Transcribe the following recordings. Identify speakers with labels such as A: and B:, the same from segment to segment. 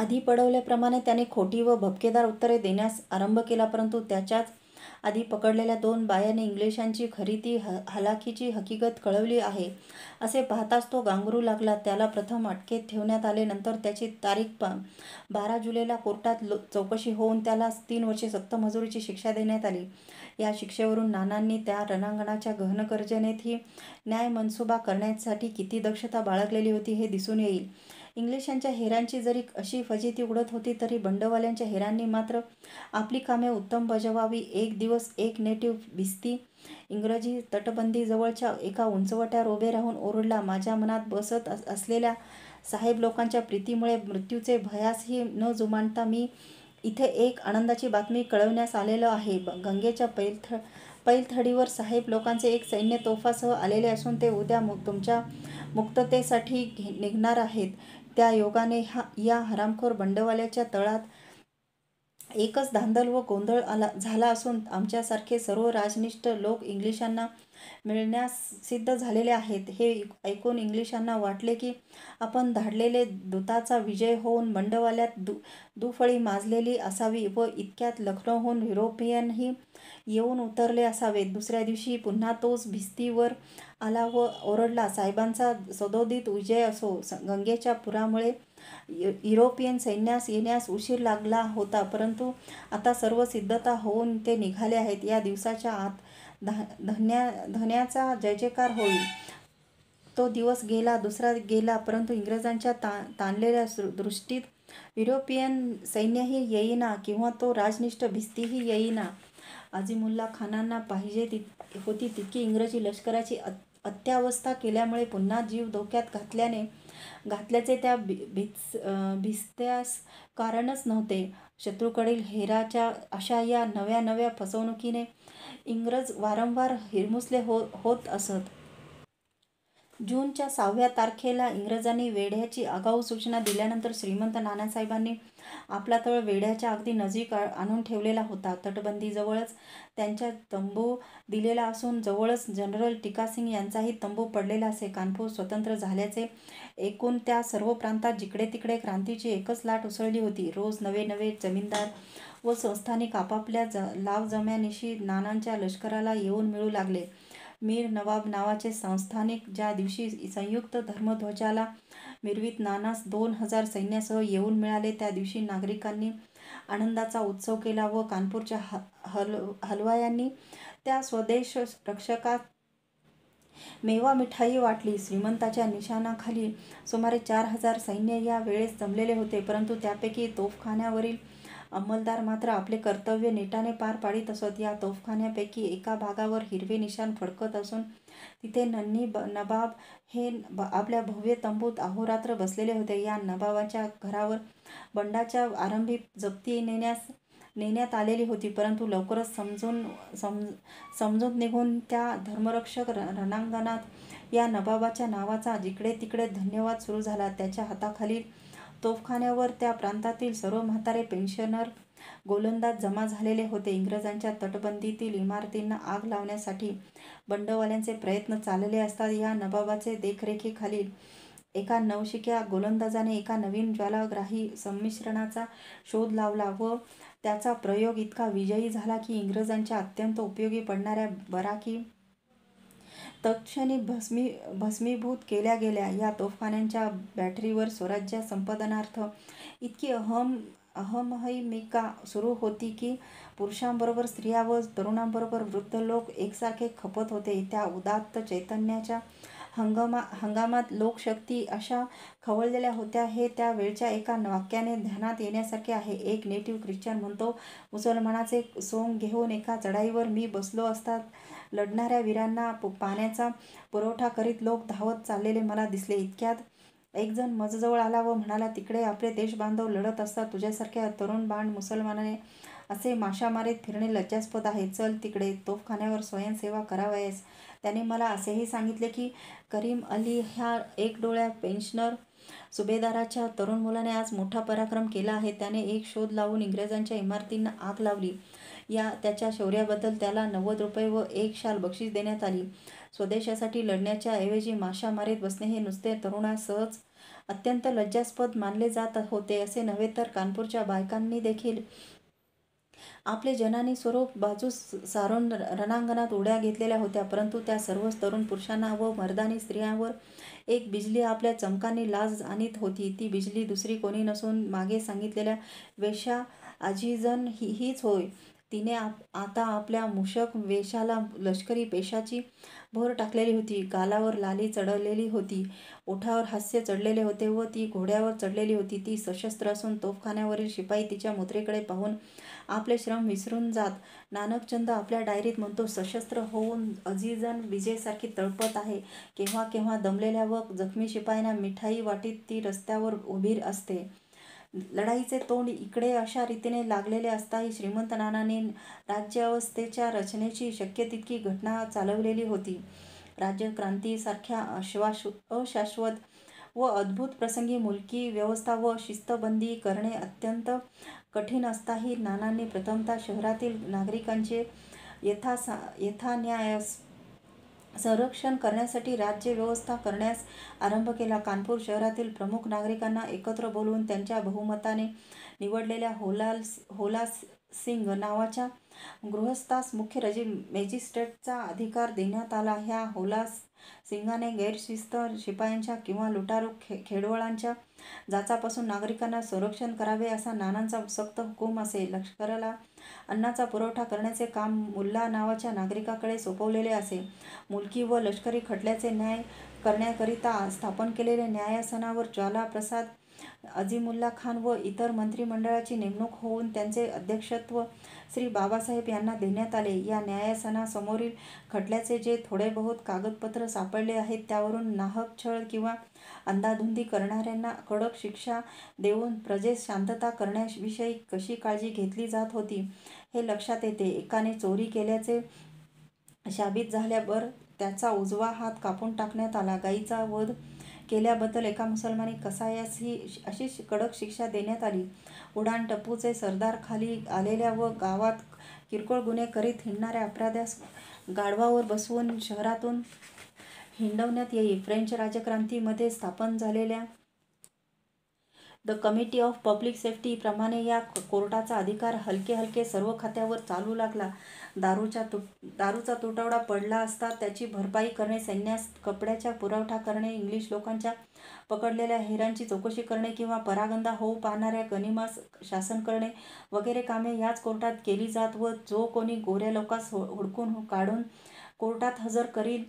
A: आधी पडवल्याप्रमाणे त्याने खोटी व भपकेदार उत्तरे देण्यास आरंभ केला परंतु त्याच्याच आधी पकडलेल्या दोन बायाने इंग्लिशांची खरी ती ह हलाखीची हकीकत कळवली आहे असे पाहताच तो गांगरू लागला त्याला प्रथम अटकेत ठेवण्यात आले नंतर त्याची तारीख पा बारा जुलैला कोर्टात लो चौकशी होऊन त्याला तीन वर्षे सक्तमजुरीची शिक्षा देण्यात आली या शिक्षेवरून नानांनी त्या रणांगणाच्या गहन ही न्याय मनसुबा करण्यासाठी किती दक्षता बाळगलेली होती हे दिसून येईल इंग्लिशांच्या हेरांची जरी अशी फजिती उडत होती तरी बंडवाल्यांच्या हेरांनी मात्र आपली कामे उत्तम बजवावी एक दिवस एक नेटिव्ह भिस्ती इंग्रजी जवळच्या एका उंचवट्यावर उभे राहून ओरडला माझ्या मनात बसत असलेल्या साहेब लोकांच्या प्रीतीमुळे मृत्यूचे भयासही न जुमानता मी इथे एक आनंदाची बातमी कळवण्यास आलेलो आहे गंगेच्या पैलथ पैलथडीवर साहेब लोकांचे एक सैन्य तोफासह आलेले असून ते उद्या मुक तुमच्या मुक्ततेसाठी निघणार आहेत त्या योगाने हा या हरामखोर बंडवाल्याच्या तळात एकच धांदल व गोंधळ आला झाला असून आमच्यासारखे सर्व राजनिष्ठ लोक इंग्लिशांना मिळण्यास सिद्ध झालेले आहेत हे ऐकून इंग्लिशांना वाटले की आपण धाडलेले दूताचा विजय होऊन मंडवाल्यात दु दुफळी माजलेली असावी व इतक्यात लखनौहून युरोपियनही येऊन उतरले असावेत दुसऱ्या दिवशी पुन्हा तोच भिस्तीवर आला व ओरडला साहेबांचा सदोदित विजय असो गंगेच्या पुरामुळे युरोपियन सैन्यास येण्यास उशीर लागला होता परंतु आता सर्व सिद्धता होऊन ते निघाले आहेत या दिवसाच्या आत ध धन्या धन्याचा जय जयकार होईल तो दिवस गेला दुसरा गेला परंतु इंग्रजांच्या ता ताणलेल्या दृष्टीत युरोपियन सैन्यही येईना किंवा तो राजनिष्ठ भिस्तीही येईना अजिमुल्ला खानांना पाहिजे ती होती तितकी इंग्रजी लष्कराची अत्यावस्था केल्यामुळे पुन्हा जीव धोक्यात घातल्याने घातल्याचे त्या भि भिस भिस्त्यास कारणच नव्हते शत्रूकडील हेराच्या अशा या नव्या नव्या फसवणुकीने इंग्रज वारंवार हिरमुसले हो होत असत जूनच्या सहाव्या तारखेला इंग्रजांनी वेढ्याची आगाऊ सूचना दिल्यानंतर श्रीमंत नानासाहेबांनी आपला तळ वेढ्याच्या अगदी नजीक आणून ठेवलेला होता तटबंदीजवळच त्यांच्या तंबू दिलेला असून जवळच जनरल टिकासिंग यांचाही तंबू पडलेला असे कानपूर स्वतंत्र झाल्याचे एकूण त्या सर्व प्रांतात जिकडे तिकडे क्रांतीची एकच लाट उसळली होती रोज नवे नवे जमीनदार व संस्थानिक आपापल्या ज लाभ जम्यानिशी नानांच्या लष्कराला येऊन मिळू लागले मीर नवाब नावाचे संस्थानिक ज्या दिवशी संयुक्त धर्मध्वजाला मिरवीत नानास दोन हजार सैन्यासह येऊन मिळाले त्या दिवशी नागरिकांनी आनंदाचा उत्सव केला व कानपूरच्या ह हल हलवायांनी त्या स्वदेश रक्षकात मेवा मिठाई वाटली श्रीमंताच्या निशाणाखाली सुमारे चार हजार सैन्य या वेळेस जमलेले होते परंतु त्यापैकी तोफखान्यावरील अंमलदार मात्र आपले कर्तव्य नेटाने पार पाडित असत या तोफखान्यापैकी एका भागावर हिरवे निशान फडकत असून तिथे नन्नी ब नबाब हे आपल्या भव्य तंबूत अहोरात्र बसलेले होते या नबाबाच्या घरावर बंडाच्या आरंभी जप्ती नेण्यास नेण्यात आलेली होती परंतु लवकरच समजून सम समजून निघून त्या धर्मरक्षक रणांगणात या नबाबाच्या नावाचा जिकडे तिकडे धन्यवाद सुरू झाला त्याच्या हाताखाली तोफखान्यावर त्या प्रांतातील सर्व म्हातारे पेन्शनर गोलंदाज जमा झालेले होते इंग्रजांच्या तटबंदीतील इमारतींना आग लावण्यासाठी बंडवाल्यांचे प्रयत्न चालले असतात या नबाबाचे देखरेखीखाली एका नवशिक्या गोलंदाजाने एका नवीन ज्वालाग्राही संमिश्रणाचा शोध लावला व त्याचा प्रयोग इतका विजयी झाला की इंग्रजांच्या अत्यंत उपयोगी पडणाऱ्या बराकी तत्क्षणी भस्मी भस्मीभूत केल्या गेल्या या तोफखान्यांच्या बॅटरीवर स्वराज्य संपादनार्थ इतकी अहम अहमहिमिका सुरू होती की पुरुषांबरोबर स्त्रिया व तरुणांबरोबर वृद्ध लोक एकसारखे खपत होते त्या उदात्त चैतन्याच्या हंगामा हंगामात लोकशक्ती अशा खवळलेल्या होत्या हे त्या वेळच्या एका वाक्याने ध्यानात येण्यासारखे आहे एक नेटिव्ह ख्रिश्चन म्हणतो मुसलमानाचे सोंग घेऊन एका चढाईवर मी बसलो असतात लढणाऱ्या वीरांना पाण्याचा पुरवठा करीत लोक धावत चाललेले मला दिसले इतक्यात एक मजजवळ आला व म्हणाला तिकडे आपले देशबांधव लढत असतात तुझ्यासारख्या तरुण बाण मुसलमानाने असे माशामारीत फिरणे लज्जास्पद आहे चल तिकडे तोफखान्यावर स्वयंसेवा करावयास त्याने मला असेही सांगितले की करीम अली ह्या एक डोळ्या पेन्शनर सुभेदाराच्या तरुण मुलाने आज मोठा पराक्रम केला आहे त्याने एक शोध लावून इंग्रजांच्या इमारतींना आग लावली या त्याच्या शौर्याबद्दल त्याला नव्वद रुपये व एक शाल बक्षीस देण्यात आली स्वदेशासाठी लढण्याच्या ऐवजी माशा मारीत बसणे हे नुसते सहज अत्यंत लज्जास्पद मानले जात होते असे नव्हे तर कानपूरच्या बायकांनी देखील आपले जनानी स्वरूप बाजू सारून रणांगणात उड्या घेतलेल्या होत्या परंतु त्या सर्वच तरुण पुरुषांना व मर्दानी स्त्रियांवर एक बिजली आपल्या चमकांनी लाज आणत होती ती बिजली दुसरी कोणी नसून मागे सांगितलेल्या वेशा आजीजन ही हीच होय तिने आप आता आपल्या मुषक वेशाला लष्करी पेशाची भोर टाकलेली होती गालावर लाली चढवलेली होती ओठावर हास्य चढलेले होते व ती घोड्यावर चढलेली होती ती सशस्त्र असून तोफखान्यावरील शिपाई तिच्या मुद्रेकडे पाहून आपले श्रम विसरून जात नानकचंद आपल्या डायरीत म्हणतो सशस्त्र होऊन अजिजन विजेसारखी तळपत आहे केव्हा केव्हा दमलेल्या व जखमी शिपायांना मिठाई वाटीत ती रस्त्यावर उभी असते लढाईचे तोंड इकडे अशा रीतीने लागलेले असताही श्रीमंत नानाने राज्यावस्थेच्या रचनेची शक्य तितकी घटना चालवलेली होती राज्य राज्यक्रांतीसारख्या अश्वाश अशाश्वत व अद्भुत प्रसंगी मुलकी व्यवस्था व शिस्तबंदी करणे अत्यंत कठीण असताही नानांनी प्रथमतः शहरातील नागरिकांचे यथा न्यायस संरक्षण करण्यासाठी राज्य व्यवस्था करण्यास आरंभ केला कानपूर शहरातील प्रमुख नागरिकांना एकत्र बोलवून त्यांच्या बहुमताने निवडलेल्या होलाल होला सिंग नावाच्या गृहस्थास मुख्य रजि मॅजिस्ट्रेटचा अधिकार देण्यात आला ह्या होलास सिंगाने गैरशिस्त शिपायांच्या किंवा लुटारू खे खेडवळांच्या जाचापासून नागरिकांना संरक्षण करावे असा नानांचा सक्त हुकूम असे लष्कराला अन्नाचा पुरवठा करण्याचे काम मुल्ला नावाच्या नागरिकाकडे सोपवलेले असे मुलकी व लष्करी खटल्याचे न्याय करण्याकरिता स्थापन केलेले न्यायासनावर ज्वाला प्रसाद अझीमुल्ला खान व इतर मंत्रिमंडळाची नेमणूक होऊन त्यांचे अध्यक्षत्व श्री बाबासाहेब यांना देण्यात आले या न्यायासनासमोरील खटल्याचे जे थोडे बहुत कागदपत्र सापडले आहेत त्यावरून नाहक छळ किंवा अंधाधुंदी करणाऱ्यांना कडक शिक्षा देऊन प्रजेस शांतता करण्याविषयी कशी काळजी घेतली जात होती हे लक्षात येते एकाने चोरी केल्याचे शाबित झाल्यावर त्याचा उजवा हात कापून टाकण्यात आला गाईचा वध केल्याबद्दल एका मुसलमानी कसायास ही अशी कडक शिक्षा देण्यात आली उडान टप्पूचे सरदार खाली आलेल्या व गावात किरकोळ गुन्हे करीत हिंडणाऱ्या अपराध्यास गाढवावर बसवून शहरातून हिंडवण्यात येई फ्रेंच राजक्रांतीमध्ये स्थापन झालेल्या the committee of public safety प्रमाणे या कोर्टाचा अधिकार हलके हलके सर्व खात्यावर चालू लागला दारूच्या तुट दारूचा तुटवडा पडला असता त्याची भरपाई करणे सैन्यास कपड्याचा पुरवठा करणे इंग्लिश लोकांच्या पकडलेल्या हेरांची चौकशी करणे किंवा परागंदा होऊ पाहणाऱ्या गनिमास शासन करणे वगैरे कामे याच कोर्टात केली जात व जो कोणी गोऱ्या लोकांस हो, हुडकून काढून कोर्टात हजर करील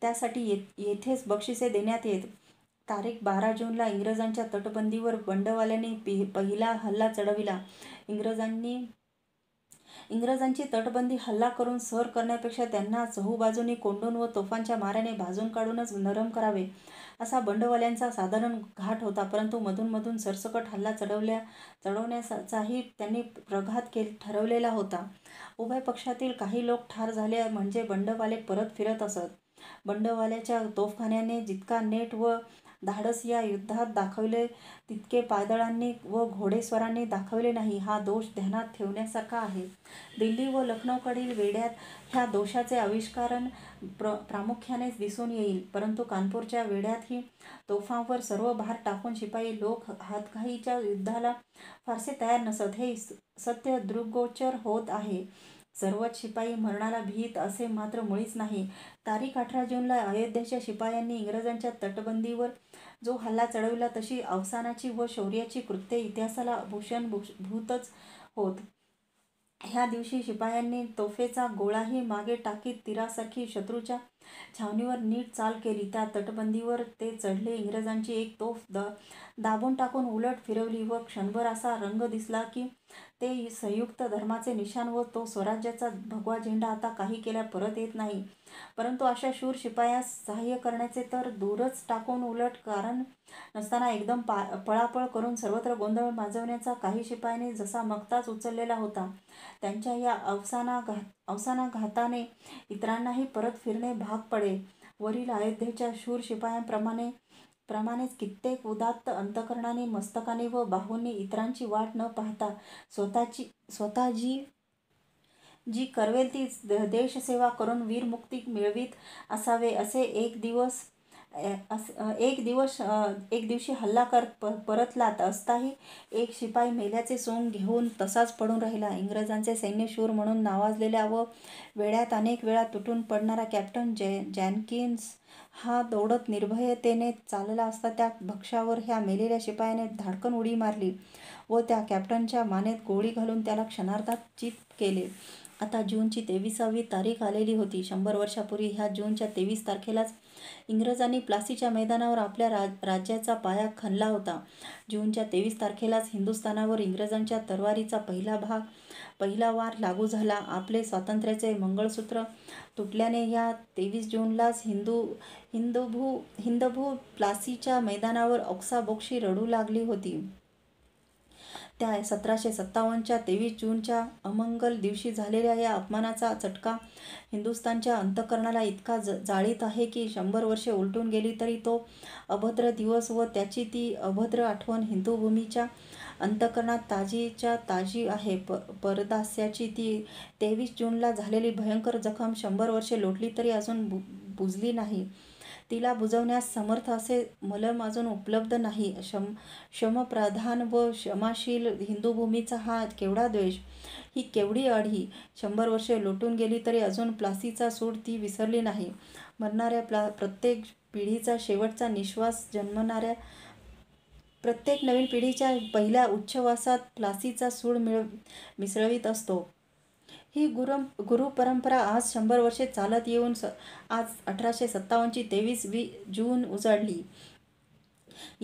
A: त्यासाठी ये येथेच बक्षिसे देण्यात येत तारीख बारा जूनला इंग्रजांच्या तटबंदीवर बंडवाल्यांनी पहिला हल्ला चढविला इंग्रजांनी इंग्रजांची तटबंदी हल्ला करून सर करण्यापेक्षा त्यांना चहूबाजूंनी कोंडून व तोफांच्या माऱ्याने भाजून काढूनच नरम करावे असा बंडवाल्यांचा साधारण घाट होता परंतु मधूनमधून सरसकट हल्ला चढवल्या चढवण्याचाही त्यांनी प्रघात के ठरवलेला होता उभय पक्षातील काही लोक ठार झाले म्हणजे बंडवाले परत फिरत असत बंडवाल्याच्या तोफखान्याने जितका नेट व धाडस या युद्धात दाखवले तितके पायदळांनी व घोडेस्वरांनी दाखवले नाही हा दोष ध्यानात ठेवण्यासारखा आहे दिल्ली व लखनौकडील वेड्यात ह्या दोषाचे आविष्कारण प्र प्रामुख्यानेच दिसून येईल परंतु कानपूरच्या वेड्यातही तोफांवर सर्व भार टाकून शिपाई लोक हातघाईच्या युद्धाला फारसे तयार नसत हे सत्य दृग्गोचर होत आहे सर्वच शिपाई मरणाला भीत असे मात्र मुळीच नाही तारीख अठरा जूनला अयोध्येच्या शिपायांनी इंग्रजांच्या तटबंदीवर जो हल्ला चढविला तशी अवसानाची व शौर्याची कृत्य इतिहासाला भूषण भूतच होत ह्या दिवशी शिपायांनी तोफेचा गोळाही मागे टाकीत तीरासारखी शत्रूच्या छावणीवर नीट चाल केली त्या तटबंदीवर ते चढले इंग्रजांची एक तोफ द दाबून टाकून उलट फिरवली व क्षणभर असा रंग दिसला की ते संयुक्त धर्माचे निशान व तो स्वराज्याचा भगवा झेंडा आता काही केल्या परत येत नाही परंतु अशा शूर शिपायास सहाय्य करण्याचे तर दूरच टाकून उलट कारण नसताना एकदम पा पळापळ करून सर्वत्र गोंधळ माजवण्याचा काही शिपायाने जसा मगताच उचललेला होता त्यांच्या या अवसाना अवसानाघाताने इतरांनाही परत फिरणे भाग पडे वरील अयोध्येच्या शूर शिपायांप्रमाणे प्रमाणेच कित्येक उदात्त अंतकरणाने मस्तकाने व बाहूंनी इतरांची वाट न पाहता स्वतःची स्वतः जी जी करवेल ती देशसेवा करून वीरमुक्ती मिळवीत असावे असे एक दिवस एक दिवस एक दिवशी हल्ला कर परतला असताही एक शिपाई मेल्याचे सोंग घेऊन तसाच पडून राहिला इंग्रजांचे सैन्यशूर म्हणून नावाजलेल्या व वेळ्यात अनेक वेळा तुटून पडणारा कॅप्टन जे जॅनकिन्स हा दौडत निर्भयतेने चालला असता त्या भक्षावर ह्या मेलेल्या शिपायाने धाडकन उडी मारली व त्या कॅप्टनच्या मानेत गोळी घालून त्याला क्षणार्धात चित केले आता जूनची तेवीसावी तारीख आलेली होती शंभर वर्षापूर्वी ह्या जूनच्या तेवीस तारखेलाच इंग्रजांनी प्लासीच्या मैदानावर आपल्या राज राज्याचा पाया खणला होता जूनच्या तेवीस तारखेलाच हिंदुस्थानावर इंग्रजांच्या तरवारीचा पहिला भाग पहिला वार लागू झाला आपले स्वातंत्र्याचे मंगळसूत्र तुटल्याने या तेवीस जूनलाच हिंदू हिंदूभू हिंदभू प्लासीच्या मैदानावर औक्साबोक्षी रडू लागली होती त्या सतराशे सत्तावन्नच्या तेवीस जूनच्या अमंगल दिवशी झालेल्या या अपमानाचा चटका हिंदुस्तानच्या अंतकरणाला इतका ज जाळीत आहे की शंभर वर्षे उलटून गेली तरी तो अभद्र दिवस व त्याची ती अभद्र आठवण हिंदूभूमीच्या अंतकरणात ताजीच्या ताजी आहे प परदास्याची ती तेवीस जूनला झालेली भयंकर जखम शंभर वर्षे लोटली तरी अजून बु बुजली नाही तिला बुजवण्यास समर्थ असे मलम अजून उपलब्ध नाही शम शमप्रधान व क्षमाशील हिंदू भूमीचा हा केवढा द्वेष ही केवढी अडी शंभर वर्षे लोटून गेली तरी अजून प्लासीचा सूड ती विसरली नाही मरणाऱ्या प्ला प्रत्येक पिढीचा शेवटचा निश्वास जन्मणाऱ्या प्रत्येक नवीन पिढीच्या पहिल्या उच्छवासात प्लासीचा सूड मिळ मिसळवीत असतो ही गुरु गुरु परंपरा आज शंभर वर्षे चालत येऊन स आज अठराशे सत्तावन्नची तेवीस वी जून उजाडली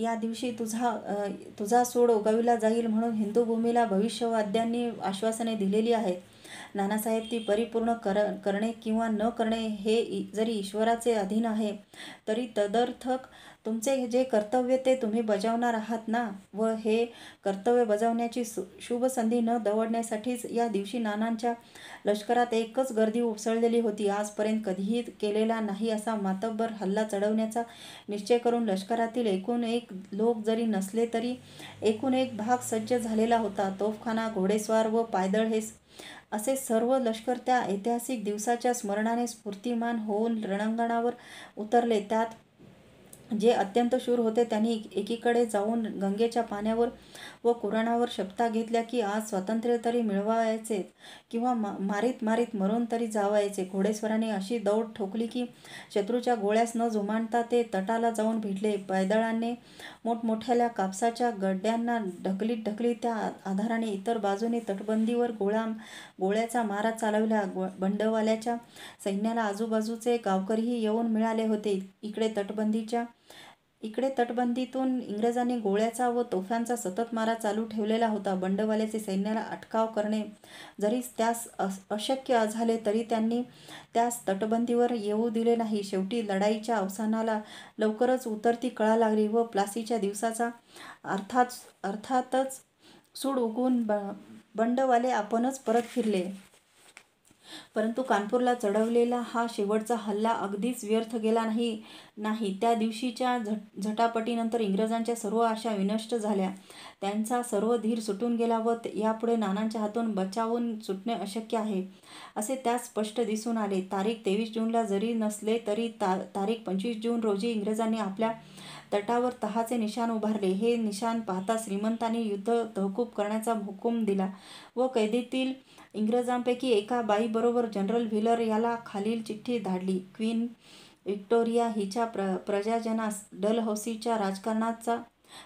A: या दिवशी तुझा तुझा सोड उगविला जाईल म्हणून हिंदू भूमीला भविष्यवाद्यांनी आश्वासने दिलेली आहेत नानासाहेब ती परिपूर्ण कर करणे किंवा न करणे हे जरी ईश्वराचे अधीन आहे तरी तदर्थक तुमचे जे कर्तव्य ते तुम्ही बजावणार आहात ना व हे कर्तव्य बजावण्याची शुभ संधी न दवडण्यासाठीच या दिवशी नानांच्या लष्करात एकच गर्दी उसळलेली होती आजपर्यंत कधीही केलेला नाही असा मातब्बर हल्ला चढवण्याचा निश्चय करून लष्करातील एकूण एक लोक जरी नसले तरी एकूण एक भाग सज्ज झालेला होता तोफखाना घोडेस्वार व पायदळ हे असे सर्व लष्कर त्या ऐतिहासिक दिवसाच्या स्मरणाने स्फूर्तिमान होऊन रणांगणावर उतरले त्यात जे अत्यंत शूर होते त्यांनी एकीकडे जाऊन गंगेच्या पाण्यावर व कुराणावर शपथा घेतल्या की आज स्वातंत्र्य तरी मिळवायचे किंवा मा मारीत मारीत मरून तरी जावायचे घोडेस्वराने अशी दौड ठोकली की शत्रूच्या गोळ्यास न जुमानता ते तटाला जाऊन भिडले पायदळाने मोठमोठ्याल्या कापसाच्या गड्ड्यांना ढकलीत ढकली त्या आधाराने इतर बाजूने तटबंदीवर गोळा गोळ्याचा मारा चालवला बंडवाल्याच्या सैन्याला आजूबाजूचे गावकरीही येऊन मिळाले होते इकडे तटबंदीच्या इकडे तटबंदीतून इंग्रजांनी गोळ्याचा व तोफ्यांचा सतत मारा चालू ठेवलेला होता बंडवाल्याचे सैन्याला अटकाव करणे जरी त्यास अशक्य झाले तरी त्यांनी त्यास तटबंदीवर येऊ दिले नाही शेवटी लढाईच्या अवसानाला लवकरच उतरती कळा लागली व प्लासीच्या दिवसाचा अर्थात अर्थातच सूड उगून ब बंडवाले आपणच परत फिरले परंतु कानपूरला चढवलेला हा शेवटचा हल्ला अगदीच व्यर्थ गेला नाही नाही त्या दिवशीच्या झट झटापटीनंतर इंग्रजांच्या सर्व आशा विनष्ट झाल्या त्यांचा सर्व धीर सुटून गेला व यापुढे नानांच्या हातून बचावून सुटणे अशक्य आहे असे त्यास स्पष्ट दिसून आले तारीख तेवीस जूनला जरी नसले तरी ता तारीख पंचवीस जून रोजी इंग्रजांनी आपल्या तटावर तहाचे निशान उभारले हे निशान पाहता श्रीमंतांनी युद्ध तहकूब करण्याचा हुकूम दिला व कैदेतील इंग्रजांपैकी एका बाईबरोबर जनरल व्हीलर याला खालील चिठ्ठी धाडली क्वीन व्हिक्टोरिया हिच्या प्र प्रजाजनास डलहौसीच्या राजकारणाचा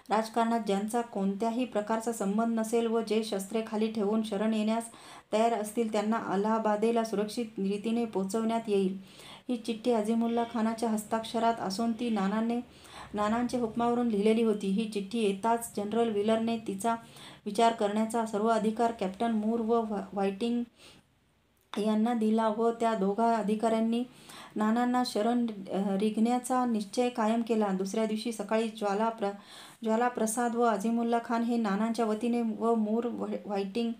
A: राजकारणात ज्यांचा कोणत्याही प्रकारचा संबंध नसेल व जे शस्त्रे खाली ठेवून शरण येण्यास तयार असतील त्यांना अलाहाबादेला सुरक्षित रीतीने पोचवण्यात येईल ही चिठ्ठी अजिमुल्ला खानाच्या हस्ताक्षरात असून ती नानाने नानांच्या हुकमावरून लिहिलेली होती ही चिठ्ठी येताच जनरल व्हिलरने तिचा विचार करण्याचा सर्व अधिकार कॅप्टन मूर व व्हायटिंग यांना दिला व त्या दोघा अधिकाऱ्यांनी नानांना शरण रिघण्याचा निश्चय कायम केला दुसऱ्या दिवशी सकाळी ज्वाला प्र ज्वाला प्रसाद व अजीमुल्ला खान हे नानांच्या वतीने व मूर व्हाइटिंग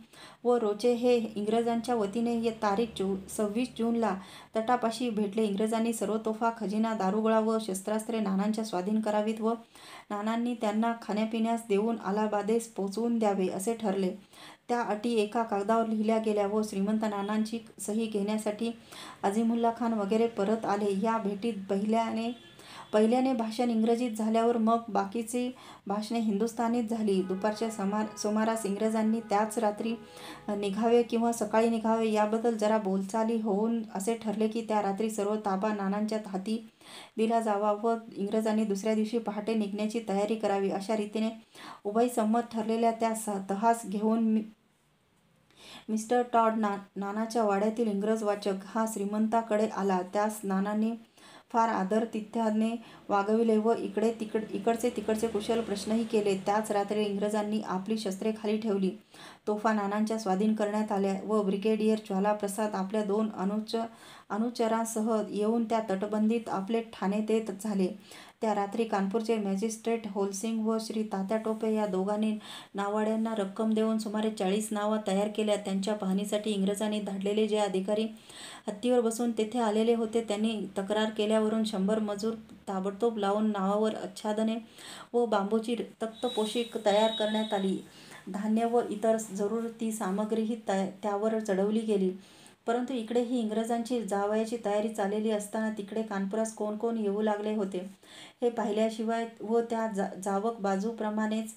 A: व रोचे हे इंग्रजांच्या वतीने तारीख जू सव्वीस जूनला तटापाशी भेटले इंग्रजांनी सर्व तोफा खजिना दारुगोळा व शस्त्रास्त्रे नानांच्या स्वाधीन करावीत व नानांनी त्यांना खाण्यापिण्यास देऊन अलाहाबादेस पोचवून द्यावे असे ठरले त्या अटी एका कागदावर लिहिल्या गेल्या व श्रीमंत नानांची सही घेण्यासाठी अजीमुल्ला खान वगैरे परत आले या भेटीत पहिल्याने पहिल्याने भाषण इंग्रजीत झाल्यावर मग बाकीची भाषणे हिंदुस्थानीत झाली दुपारच्या समार सुमारास इंग्रजांनी त्याच रात्री निघावे किंवा सकाळी निघावे याबद्दल जरा बोलचाली होऊन असे ठरले की त्या रात्री सर्व ताबा नानांच्या हाती दिला जावा व इंग्रजांनी दुसऱ्या दिवशी पहाटे निघण्याची तयारी करावी अशा रीतीने उभय संमत ठरलेल्या त्या तहास घेऊन मिस्टर टॉड ना नानाच्या वाड्यातील इंग्रज वाचक हा श्रीमंताकडे आला त्यास नानांनी फार आदर तिथ्याने वागविले व इकडे तिकड इकडचे तिकडचे कुशल प्रश्नही केले त्याच रात्री इंग्रजांनी आपली शस्त्रे खाली ठेवली तोफा नानांच्या स्वाधीन करण्यात आल्या व ब्रिगेडियर ज्वालाप्रसाद आपल्या दोन अनुच अनुचरांसह येऊन त्या तटबंदीत आपले ठाणे देत झाले त्या रात्री कानपूरचे मॅजिस्ट्रेट होलसिंग व श्री तात्या टोपे या दोघांनी नावाड्यांना रक्कम देऊन सुमारे चाळीस नावं तयार केल्या त्यांच्या पाहणीसाठी इंग्रजांनी धाडलेले जे अधिकारी हत्तीवर बसून तेथे आलेले होते त्यांनी तक्रार केल्यावरून शंभर मजूर ताबडतोब लावून नावावर आच्छादने व बांबूची तक्तपोशी तयार करण्यात आली धान्य व इतर जरूर सामग्रीही त्यावर चढवली गेली परंतु इकडे ही इंग्रजांची जावयाची तयारी चाललेली असताना तिकडे कानपुरास कोण कोण येऊ लागले होते हे पाहिल्याशिवाय व त्या जा जावक बाजूप्रमाणेच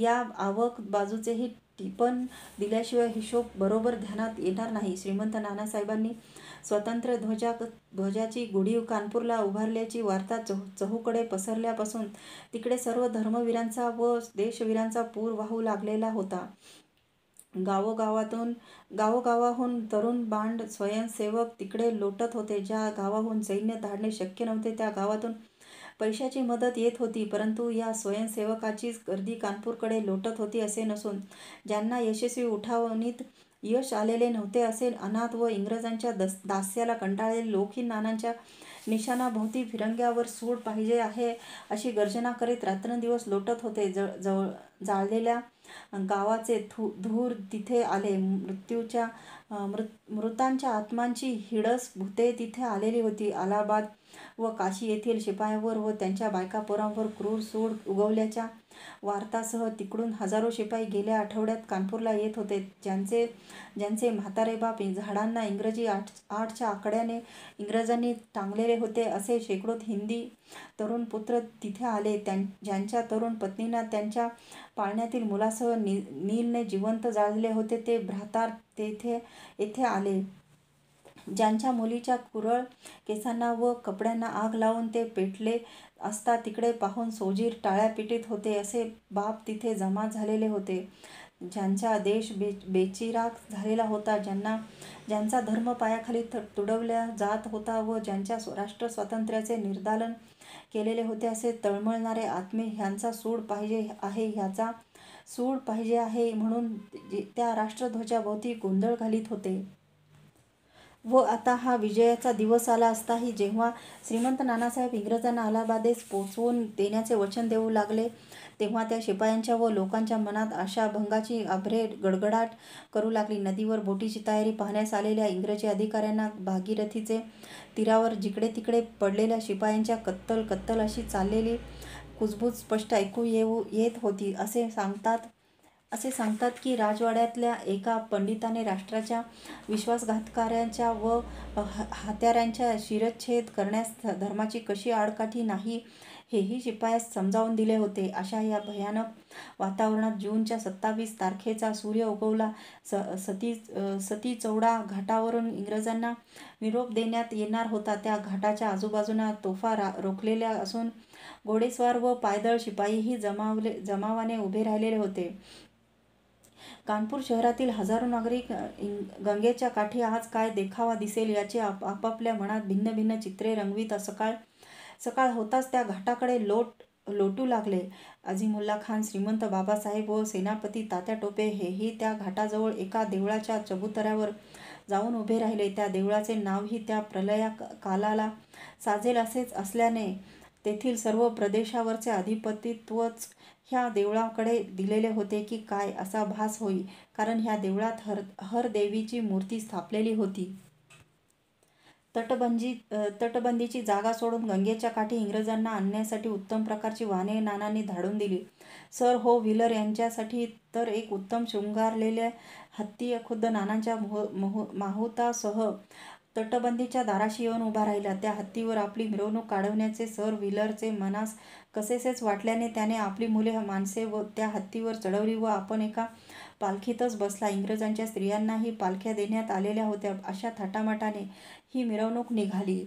A: या आवक बाजूचेही टिपण दिल्याशिवाय हिशोब बरोबर ध्यानात येणार नाही श्रीमंत नानासाहेबांनी स्वतंत्र ध्वजा ध्वजाची गुढी कानपूरला उभारल्याची वार्ता चहू चहूकडे पसरल्यापासून तिकडे सर्व धर्मवीरांचा व देशवीरांचा पूर वाहू लागलेला होता गावोगावातून गावोगावाहून तरुण बांड स्वयंसेवक तिकडे लोटत होते ज्या गावाहून सैन्य धाडणे शक्य नव्हते त्या गावातून पैशाची मदत येत होती परंतु या स्वयंसेवकाचीच गर्दी कानपूरकडे लोटत होती असे नसून ज्यांना यशस्वी उठावणीत यश आलेले नव्हते असे अनाथ व इंग्रजांच्या दस दास्याला कंटाळलेले लोकही नानांच्या निशाणाभोवती फिरंग्यावर सूड पाहिजे आहे अशी गर्जना करीत रात्रंदिवस लोटत होते ज जवळ जाळलेल्या गावाचे धू धूर तिथे आले मृत्यूच्या मृत मृतांच्या आत्मांची हिडस भूते तिथे आलेली होती अलाहाबाद व काशी येथील शिपायांवर व त्यांच्या बायकापोरांवर क्रूर सूड उगवल्याच्या वार्तासह तिकडून हजारो शिपाई गेल्या आठवड्यात कानपूरला येत होते ज्यांचे ज्यांचे म्हातारे बाप झाडांना इंग्रजी आठ आठच्या आकड्याने इंग्रजांनी टांगलेले होते असे शेकडोत हिंदी तरुण पुत्र तिथे आले त्यां ज्यांच्या तरुण पत्नींना त्यांच्या पाळण्यातील मुलासह नील नीलने जिवंत जाळले होते ते भ्रातार तेथे येथे आले ज्यांच्या मुलीच्या कुरळ केसांना व कपड्यांना आग लावून ते पेटले असता तिकडे पाहून सोजीर टाळ्या पिटीत होते असे बाप तिथे जमा झालेले होते ज्यांचा देश बे बेचिराग झालेला होता ज्यांना ज्यांचा धर्म पायाखाली तुडवल्या जात होता व ज्यांच्या राष्ट्र स्वातंत्र्याचे निर्दालन केलेले होते असे तळमळणारे आत्मे ह्यांचा सूड पाहिजे आहे ह्याचा सूड पाहिजे आहे म्हणून त्या राष्ट्रध्वजाभोवती गोंधळ घालीत होते व आता हा विजयाचा दिवस आला असताही जेव्हा श्रीमंत नानासाहेब इंग्रजांना अलाहाबादेस पोचवून देण्याचे वचन देऊ लागले तेव्हा त्या शिपायांच्या व लोकांच्या मनात अशा भंगाची आभरे गडगडाट करू लागली नदीवर बोटीची तयारी पाहण्यास आलेल्या इंग्रजी अधिकाऱ्यांना भागीरथीचे तीरावर जिकडे तिकडे पडलेल्या शिपायांच्या कत्तल कत्तल अशी चाललेली कुजबूज स्पष्ट ऐकू येऊ येत होती असे सांगतात असे सांगतात की राजवाड्यातल्या एका पंडिताने राष्ट्राच्या विश्वासघातकाऱ्यांच्या व हात्याऱ्यांच्या शिरच्छेद करण्यास धर्माची कशी आडकाठी नाही हेही शिपायास समजावून दिले होते अशा या भयानक वातावरणात जूनच्या सत्तावीस तारखेचा सूर्य उगवला स सती सती चौडा घाटावरून इंग्रजांना निरोप देण्यात येणार होता त्या घाटाच्या आजूबाजूना तोफा रा रोखलेल्या असून घोडेस्वार व पायदळ शिपाईही जमावले जमावाने उभे राहिलेले होते कानपूर शहरातील हजारो नागरिक गंगेच्या काठी आज काय देखावा दिसेल याचे आप आपापल्या मनात भिन्न भिन्न चित्रे रंगवीत सकाळ सकाळ होताच त्या घाटाकडे लोट लोटू लागले अजिमुल्ला खान श्रीमंत बाबासाहेब व सेनापती तात्या टोपे हेही त्या घाटाजवळ एका देवळाच्या चबुतऱ्यावर जाऊन उभे राहिले त्या देवळाचे नावही त्या प्रलया कालाला साजेल असेच असल्याने तेथील सर्व प्रदेशावरचे अधिपतित्वच ह्या देवळाकडे दिलेले होते की काय असा भास होई कारण ह्या देवळात हर हर देवीची मूर्ती स्थापलेली होती तटबंदी तटबंदीची जागा सोडून गंगेच्या काठी इंग्रजांना आणण्यासाठी उत्तम प्रकारची वाहने नानांनी धाडून दिली सर हो व्हीलर यांच्यासाठी तर एक उत्तम शृंगारलेल्या हत्ती खुद्द नानांच्या माहुतासह तटबंदीच्या दाराशी येऊन उभा राहिला त्या हत्तीवर आपली मिरवणूक काढवण्याचे सर व्हीलरचे मनास कसेसेच वाटल्याने त्याने आपली मुले माणसे व त्या हत्तीवर चढवली व आपण एका पालखीतच बसला इंग्रजांच्या स्त्रियांनाही पालख्या देण्यात आलेल्या होत्या अशा थाटामाटाने ही मिरवणूक निघाली